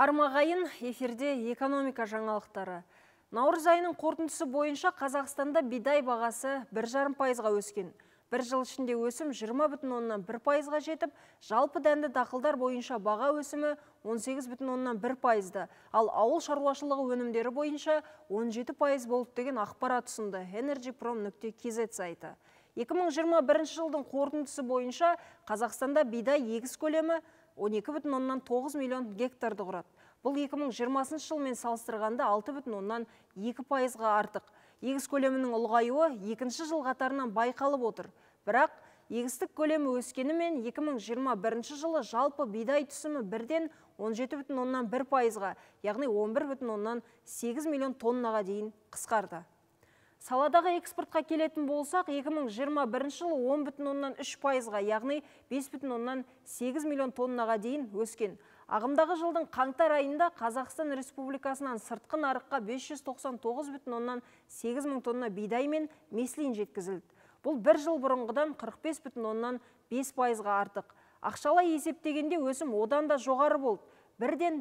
Армағайын эфирде экономика жаңалықтары. Наурыз айының қорытындысы бойынша Қазақстанда бидай бағасы 1,5 пайызға өскен. Бір жыл ішінде өсім бүтін 1 пайызға жетіп, жалпы дәнді дақылдар бойынша баға өсімі бүтін 1 пайызды, ал ауыл шаруашылығы өнімдері бойынша 17 пайыз болып деген ақпарат ұсынды energyprom.kz сайты. 2021 жылдың қорытындысы бойынша Қазақстанда бидай егіс көлемі 12,9 миллион гектарды құрады. Бұл 2020 жылмен салыстырғанда 6,2 пайызға артық. Егіс көлемінің ұлғайуы екінші жыл қатарынан байқалып отыр. Бірақ егістік көлемі өскенімен 2021 жылы жалпы бидай түсімі бірден 17,1 пайызға, яғни 11,8 миллион тоннаға дейін қысқарды. Саладағы экспортқа келетін болсақ, 2021 жылы 10,3 пайызға, яғни 5,8 миллион тоннаға дейін өскен. Ағымдағы жылдың қаңтар айында Қазақстан Республикасынан сыртқы нарыққа 599,8 мүн тонна бидай мен меслин жеткізілді. Бұл бір жыл бұрынғыдан 5 пайызға артық. Ақшалай есептегенде өсім одан да жоғары болды. Бірден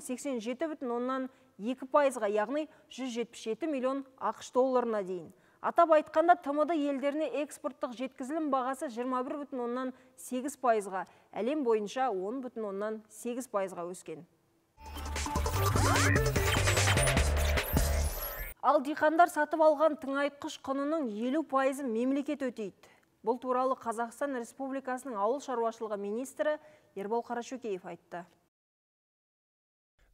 2 пайызға, яғни 177 миллион ақш долларына дейін атап айтқанда тмд елдеріне экспорттық жеткізілім бағасы бүтін 8 пайызға әлем бойынша 10 бүтін 8 пайызға өскен ал диқандар сатып алған тыңайтқыш құнының 50 пайызын мемлекет өтейді бұл туралы қазақстан республикасының ауыл шаруашылығы министрі ербол қарашөкеев айтты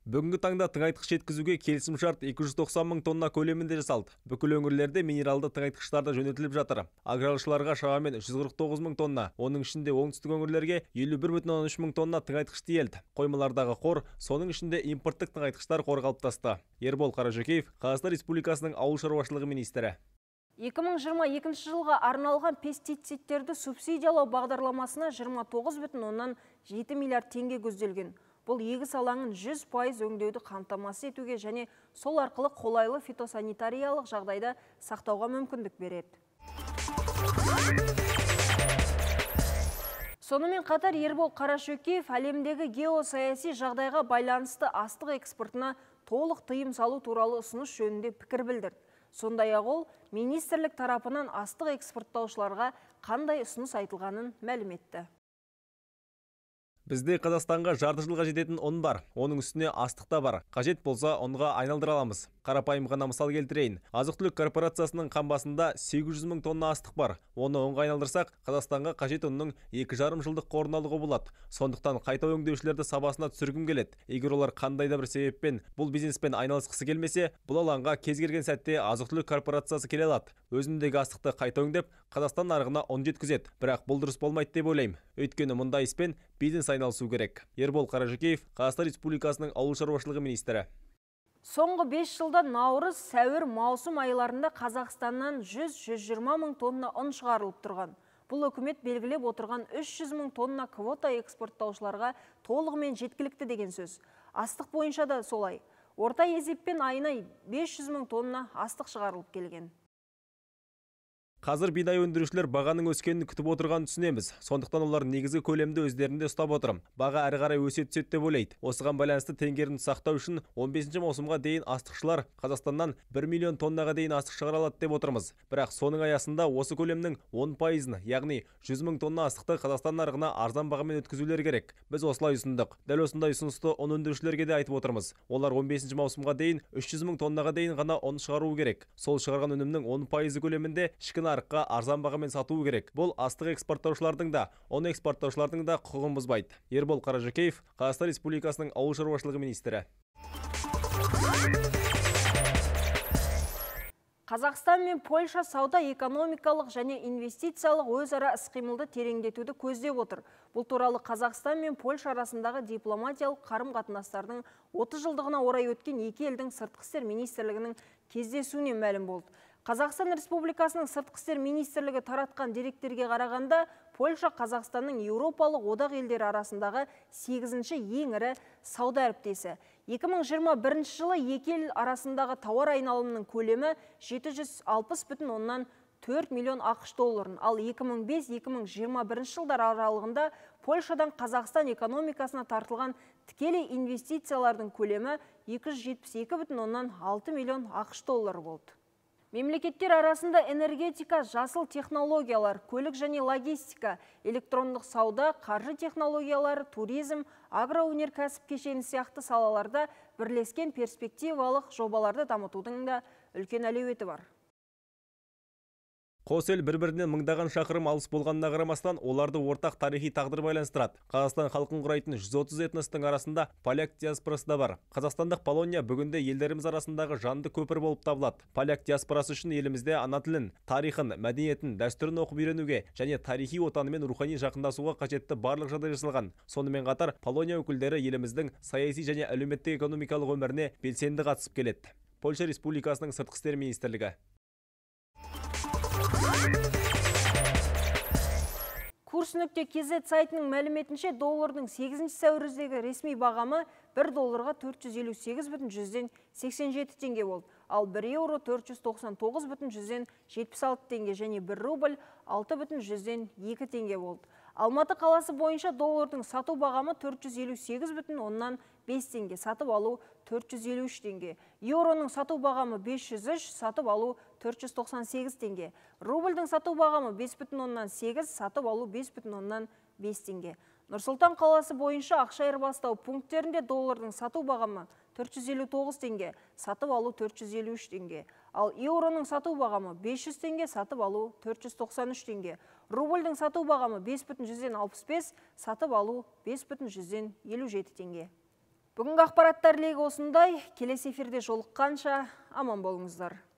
бүгінгі таңда тыңайтқыш жеткізуге келісімшарт 290 мың тонна көлемінде жасалды бүкіл өңірлерде минералды тыңайтқыштар да жөнелтіліп жатыр аграршыларға шамамен 149 мың тонна оның ішінде оңтүстік өңірлерге 51,3 мың тонна тыңайтқыш тиелді қоймалардағы қор соның ішінде импорттық тыңайтқыштар қоры қалыптасты ербол қаражекеев қазақстан республикасының ауыл шаруашылығы министрі 2022 жылға арналған пестицидтерді субсидиялау бағдарламасына 29,7 миллиард теңге көзделген Бұл егіс алаңын 100% өңдеуді қамтамасыз етуге және сол арқылы қолайлы фитосанитариялық жағдайда сақтауға мүмкіндік береді. Сонымен қатар Ербол Қарашөкеев әлемдегі геосаяси жағдайға байланысты астық экспортына толық тыйым салу туралы ұсыныс жөнінде пікір білдірді. Сондай-ақ ол министрлік тарапынан астық экспорттаушыларға қандай ұсыныс айтылғанын мәлім етті бізде қазақстанға жарты жылға жететін ұн бар оның үстіне астық та бар қажет болса ұнға айналдыра аламыз қарапайым ғана мысал келтірейін азық түлік корпорациясының қамбасында 800 мың тонна астық бар оны ұнға айналдырсақ қазақстанға қажет ұнның екі жарым жылдық қорын алуға болады сондықтан қайта өңдеушілерді сабасына түсіргім келеді егер олар қандай да бір себеппен бұл бизнеспен айналысқысы келмесе бұл алаңға кез келген сәтте азық түлік корпорациясы келе алады өзіндегі астықты қайта өңдеп қазақстан нарығына ұн жеткізеді бірақ бұл дұрыс болмайды деп ойлаймын өйткені мұндай іспен бизнес айналысу керек ербол қаражекеев қазақстан республикасының ауыл шаруашылығы министрі Соңғы 5 жылда наурыз, сәуір, маусым айларында Қазақстаннан 100-120 мың тонна ұн шығарылып тұрған. Бұл үкімет белгілеп отырған 300 мың тонна квота экспорттаушыларға толығымен жеткілікті деген сөз. Астық бойынша да солай. Орта есеппен айына 500 мың тонна астық шығарылып келген. Қазір бидай өндірушілер бағаның өскенін күтіп отырғанын түсінеміз. Сондықтан олар негізгі көлемді өздерінде ұстап отыр. Баға әрі қарай өсе түседі деп ойлайды. Осыған байланысты теңгерін сақтау үшін 15 маусымға дейін астықшылар Қазақстаннан 1 миллион тоннаға дейін астық шығара алады деп отырмыз. Бірақ соның аясында осы көлемнің 10 пайызын, яғни 100 мың тонна астықты Қазақстан нарығына арзан бағамен өткізулер керек. Біз осылай ұсындық. Дәл осындай ұсынысты ұн өндірушілерге де айтып отырмыз. Олар 15 маусымға дейін 300 мың тоннаға дейін ғана ұн шығаруы керек. Сол шығарған өнімнің он пайызы көлемінде ішкі нарыққа арзан бағамен сатуы керек бұл астық экспорттаушылардың да ұн экспорттаушылардың да құқығын бұзбайды ербол қаражекеев қазақстан республикасының ауыл шаруашылығы министрі Қазақстан мен Польша сауда экономикалық және инвестициялық өзара іс-қимылды тереңдетуді көздеп отыр. Бұл туралы Қазақстан мен Польша арасындағы дипломатиялық қарым-қатынастардың 30 жылдығына орай өткен екі елдің сыртқы істер министрлігінің кездесуіне мәлім болды. Қазақстан Республикасының сыртқы істер министрлігі таратқан деректерге қарағанда, Польша Қазақстанның еуропалық одақ елдері арасындағы 8-ші ең ірі сауда әріптесі. 2021 жылы екі ел арасындағы тауар айналымының көлемі 760 бүтін оннан 4 миллион ақш долларын, ал 2005-2021 жылдар аралығында Польшадан Қазақстан экономикасына тартылған тікелей инвестициялардың көлемі 6 миллион ақш доллары болды. Мемлекеттер арасында энергетика, жасыл технологиялар, көлік және логистика, электрондық сауда, қаржы технологиялары, туризм, агроөнеркәсіп кешені сияқты салаларда бірлескен перспективалық жобаларды дамытудың да үлкен әлеуеті бар қос ел бір бірінен мыңдаған шақырым алыс болғанына қарамастан оларды ортақ тарихи тағдыр байланыстырады қазақстан халқын құрайтын 130 этностың арасында поляк диаспорасы да бар қазақстандық полония бүгінде елдеріміз арасындағы жанды көпір болып табылады поляк диаспорасы үшін елімізде ана тілін тарихын мәдениетін дәстүрін оқып үйренуге және тарихи отанымен рухани жақындасуға қажетті барлық жағдай жасалған сонымен қатар полония өкілдері еліміздің саяси және әлеуметтік экономикалық өміріне белсенді қатысып келеді польша республикасының сыртқы істер министрлігі курс нүкте сайтының мәліметінше доллардың 8 ші сәуіріздегі ресми бағамы 1 долларға 458 бүтін жүзден 87 тенге болды ал 1 евро 499 бүтін жүзден 76 тенге және 1 рубль 6 бүтін жүзден 2 тенге болды Алматы қаласы бойынша доллардың сату бағамы 458 бүтін оннан 5 теңге, сатып алу 453 теңге. Еуроның сату бағамы 503, сатып алу 498 теңге. Рубльдің сату бағамы 5 бүтін оннан 8, сатып алу 5 бүтін оннан 5 денге. Нұрсултан қаласы бойынша Ақшайыр бастау пункттерінде доллардың сату бағамы 459 теңге, сатып алу 453 теңге ал еуроның сату бағамы 500 тенге, сатып алу 493 тенге. рубльдің сату бағамы 5,65 сатып алу 5,57 тенге. бүгінгі ақпараттар легі осындай келесі эфирде жолыққанша аман болыңыздар